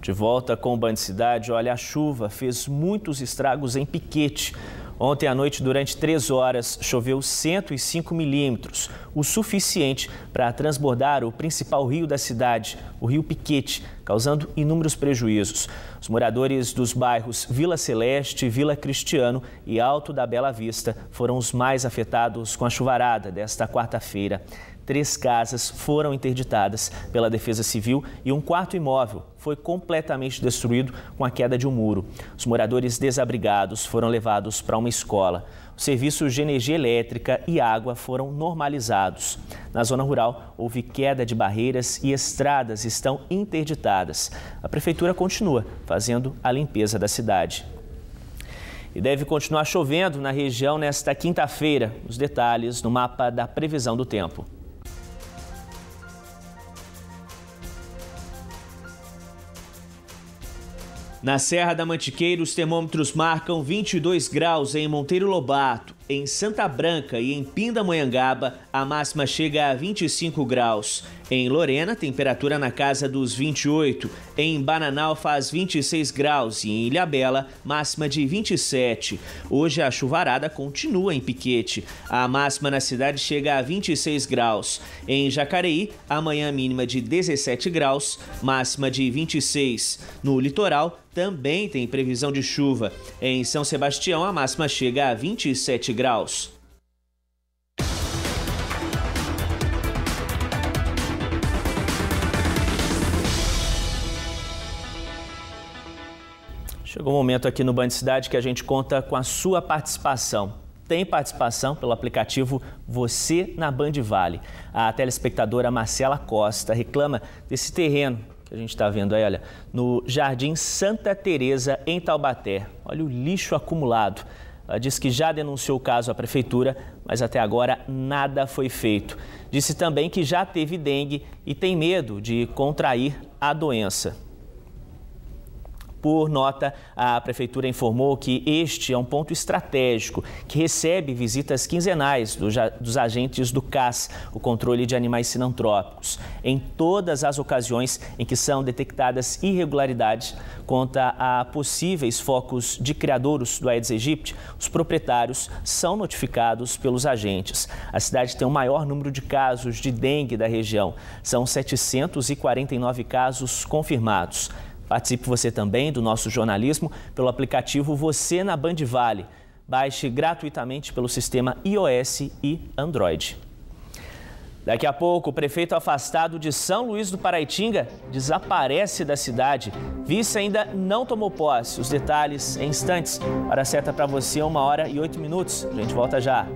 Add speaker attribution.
Speaker 1: De volta com o Band Cidade, olha, a chuva fez muitos estragos em Piquete. Ontem à noite, durante três horas, choveu 105 milímetros, o suficiente para transbordar o principal rio da cidade, o rio Piquete, causando inúmeros prejuízos. Os moradores dos bairros Vila Celeste, Vila Cristiano e Alto da Bela Vista foram os mais afetados com a chuvarada desta quarta-feira. Três casas foram interditadas pela Defesa Civil e um quarto imóvel foi completamente destruído com a queda de um muro. Os moradores desabrigados foram levados para uma escola. Os serviços de energia elétrica e água foram normalizados. Na zona rural, houve queda de barreiras e estradas estão interditadas. A prefeitura continua fazendo a limpeza da cidade. E deve continuar chovendo na região nesta quinta-feira. Os detalhes no mapa da previsão do tempo. Na Serra da Mantiqueira, os termômetros marcam 22 graus em Monteiro Lobato, em Santa Branca e em Pindamonhangaba, a máxima chega a 25 graus. Em Lorena, temperatura na casa dos 28. Em Bananal faz 26 graus e em Ilhabela, máxima de 27. Hoje a chuvarada continua em Piquete. A máxima na cidade chega a 26 graus. Em Jacareí, amanhã mínima de 17 graus, máxima de 26. No litoral, também tem previsão de chuva. Em São Sebastião, a máxima chega a 27 graus graus. Chegou o um momento aqui no Band Cidade que a gente conta com a sua participação. Tem participação pelo aplicativo Você na Band Vale. A telespectadora Marcela Costa reclama desse terreno que a gente está vendo aí, olha, no Jardim Santa Teresa em Taubaté. Olha o lixo acumulado diz que já denunciou o caso à prefeitura, mas até agora nada foi feito. Disse também que já teve dengue e tem medo de contrair a doença. Por nota, a Prefeitura informou que este é um ponto estratégico que recebe visitas quinzenais dos agentes do CAS, o Controle de Animais Sinantrópicos. Em todas as ocasiões em que são detectadas irregularidades quanto a possíveis focos de criadouros do Aedes aegypti, os proprietários são notificados pelos agentes. A cidade tem o maior número de casos de dengue da região. São 749 casos confirmados. Participe você também do nosso jornalismo pelo aplicativo Você na Band Vale. Baixe gratuitamente pelo sistema iOS e Android. Daqui a pouco, o prefeito afastado de São Luís do Paraitinga desaparece da cidade. Vice ainda não tomou posse. Os detalhes em instantes. Para certa para você, uma hora e oito minutos. A gente volta já.